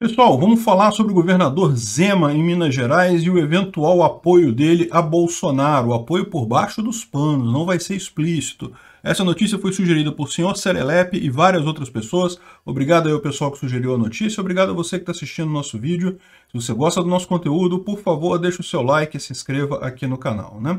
Pessoal, vamos falar sobre o governador Zema em Minas Gerais e o eventual apoio dele a Bolsonaro, o apoio por baixo dos panos, não vai ser explícito. Essa notícia foi sugerida por senhor Serelepe e várias outras pessoas. Obrigado aí ao pessoal que sugeriu a notícia, obrigado a você que está assistindo o nosso vídeo. Se você gosta do nosso conteúdo, por favor, deixe o seu like e se inscreva aqui no canal, né?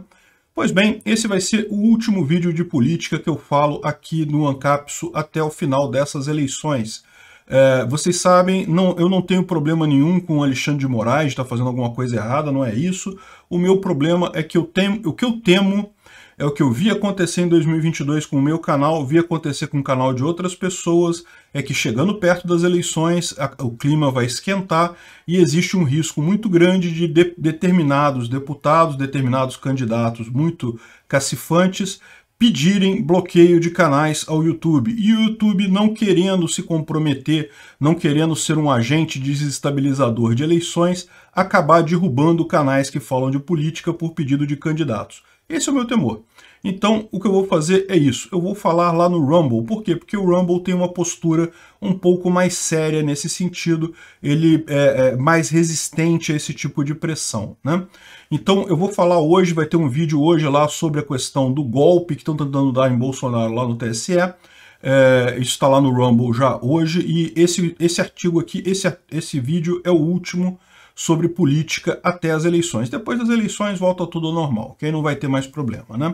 Pois bem, esse vai ser o último vídeo de política que eu falo aqui no Ancapsu até o final dessas eleições. É, vocês sabem, não, eu não tenho problema nenhum com o Alexandre de Moraes está fazendo alguma coisa errada, não é isso. O meu problema é que eu temo, o que eu temo é o que eu vi acontecer em 2022 com o meu canal, vi acontecer com o canal de outras pessoas, é que chegando perto das eleições a, o clima vai esquentar e existe um risco muito grande de, de determinados deputados, determinados candidatos muito cacifantes pedirem bloqueio de canais ao YouTube. E o YouTube não querendo se comprometer, não querendo ser um agente desestabilizador de eleições, acabar derrubando canais que falam de política por pedido de candidatos. Esse é o meu temor. Então, o que eu vou fazer é isso. Eu vou falar lá no Rumble. Por quê? Porque o Rumble tem uma postura um pouco mais séria nesse sentido. Ele é, é mais resistente a esse tipo de pressão, né? Então, eu vou falar hoje, vai ter um vídeo hoje lá sobre a questão do golpe que estão tentando dar em Bolsonaro lá no TSE. É, isso está lá no Rumble já hoje. E esse, esse artigo aqui, esse, esse vídeo é o último sobre política até as eleições. Depois das eleições volta tudo ao normal, aí Não vai ter mais problema, né?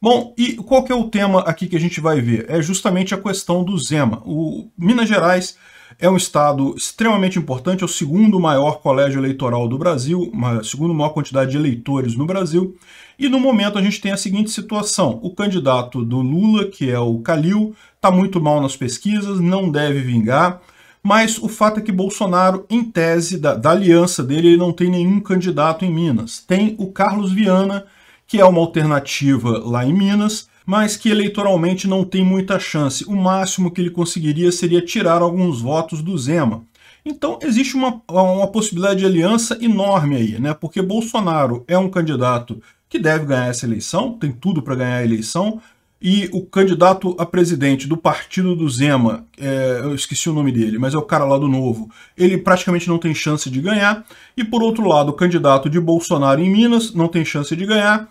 Bom, e qual que é o tema aqui que a gente vai ver? É justamente a questão do Zema. O Minas Gerais é um estado extremamente importante, é o segundo maior colégio eleitoral do Brasil, a segunda maior quantidade de eleitores no Brasil. E no momento a gente tem a seguinte situação: o candidato do Lula, que é o Calil, está muito mal nas pesquisas, não deve vingar mas o fato é que Bolsonaro, em tese da, da aliança dele, ele não tem nenhum candidato em Minas. Tem o Carlos Viana, que é uma alternativa lá em Minas, mas que eleitoralmente não tem muita chance. O máximo que ele conseguiria seria tirar alguns votos do Zema. Então existe uma, uma possibilidade de aliança enorme aí, né? Porque Bolsonaro é um candidato que deve ganhar essa eleição, tem tudo para ganhar a eleição, e o candidato a presidente do partido do Zema, é, eu esqueci o nome dele, mas é o cara lá do Novo, ele praticamente não tem chance de ganhar, e por outro lado, o candidato de Bolsonaro em Minas não tem chance de ganhar,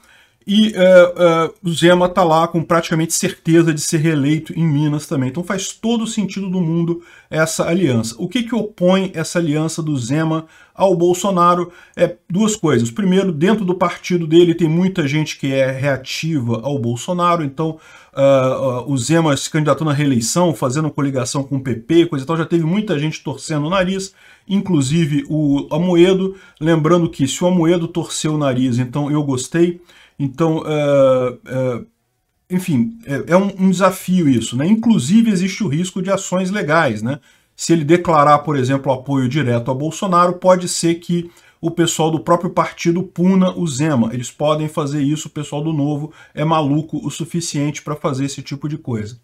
e uh, uh, Zema está lá com praticamente certeza de ser reeleito em Minas também. Então faz todo o sentido do mundo essa aliança. O que, que opõe essa aliança do Zema ao Bolsonaro? É duas coisas. Primeiro, dentro do partido dele tem muita gente que é reativa ao Bolsonaro, então uh, o Zema se candidatando à reeleição, fazendo coligação com o PP, coisa e tal, já teve muita gente torcendo o nariz, inclusive o Amoedo. Lembrando que se o Amoedo torceu o nariz, então eu gostei. Então, uh, uh, enfim, é, é um, um, desafio isso. Né? Inclusive, existe o risco de ações legais. Né? Se ele declarar, por exemplo, apoio direto a Bolsonaro, pode ser que o pessoal do próprio partido puna o Zema. Eles podem fazer isso, o pessoal do Novo é maluco o suficiente para fazer esse tipo de coisa.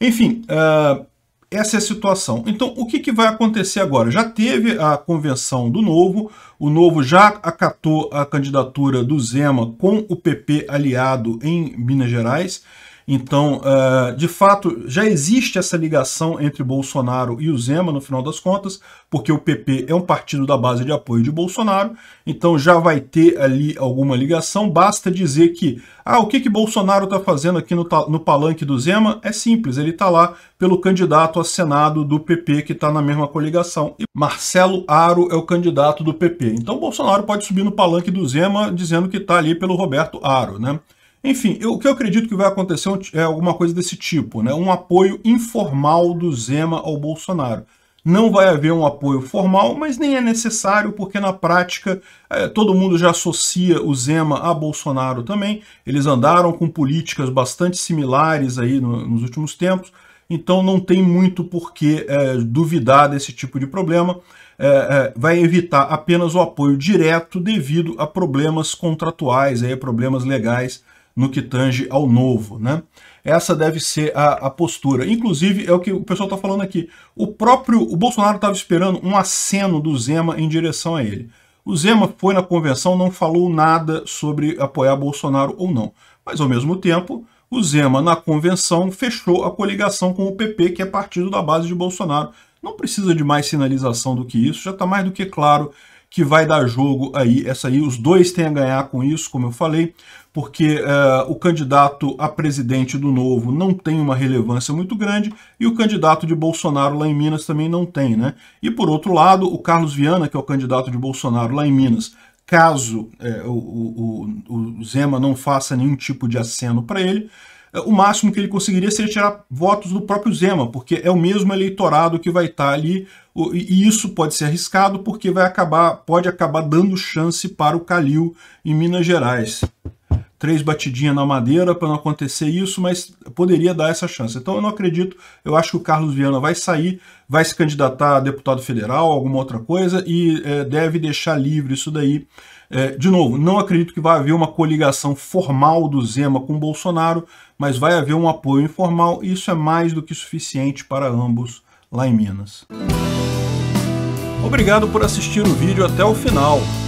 Enfim, uh, essa é a situação. Então, o que, que, vai acontecer agora? Já teve a convenção do Novo, o Novo já acatou a candidatura do Zema com o PP aliado em Minas Gerais. Então, eh, de fato, já existe essa ligação entre Bolsonaro e o Zema, no final das contas, porque o PP é um partido da base de apoio de Bolsonaro, então já vai ter ali alguma ligação. Basta dizer que, ah, o que, que Bolsonaro está fazendo aqui no, no palanque do Zema? É simples, ele está lá pelo candidato a Senado do PP, que está na mesma coligação. E Marcelo Aro é o candidato do PP. Então, Bolsonaro pode subir no palanque do Zema dizendo que está ali pelo Roberto Aro, né? Enfim, eu, o que eu acredito que vai acontecer é, é alguma coisa desse tipo, né? um apoio informal do Zema ao Bolsonaro. Não vai haver um apoio formal, mas nem é necessário, porque na prática é, todo mundo já associa o Zema a Bolsonaro também. Eles andaram com políticas bastante similares aí no, nos últimos tempos, então não tem muito por que é, duvidar desse tipo de problema. É, é vai evitar apenas o apoio direto devido a problemas contratuais, aí, problemas legais no que tange ao novo, né? Essa deve ser a, a postura. Inclusive, é o que o pessoal está falando aqui. O próprio o Bolsonaro estava esperando um aceno do Zema em direção a ele. O Zema foi na convenção, não falou nada sobre apoiar Bolsonaro ou não. Mas, ao mesmo tempo, o Zema, na convenção, fechou a coligação com o PP, que é partido da base de Bolsonaro. Não precisa de mais sinalização do que isso, já está mais do que claro que vai dar jogo aí essa aí. Os dois têm a ganhar com isso, como eu falei, porque uh, o candidato a presidente do Novo não tem uma relevância muito grande e o candidato de Bolsonaro lá em Minas também não tem, né? E por outro lado, o Carlos Viana, que é o candidato de Bolsonaro lá em Minas, caso eh, o, o, o Zema não faça nenhum tipo de aceno para ele, o máximo que ele conseguiria seria tirar votos do próprio Zema, porque é o mesmo eleitorado que vai estar ali, e isso pode ser arriscado porque vai acabar, pode acabar dando chance para o Calil em Minas Gerais três batidinhas na madeira para não acontecer isso, mas poderia dar essa chance. Então eu não acredito, eu acho que o Carlos Viana vai sair, vai se candidatar a deputado federal, alguma outra coisa, e é, deve deixar livre isso daí. É, de novo, não acredito que vai haver uma coligação formal do Zema com Bolsonaro, mas vai haver um apoio informal, e isso é mais do que suficiente para ambos lá em Minas. Obrigado por assistir o vídeo até o final.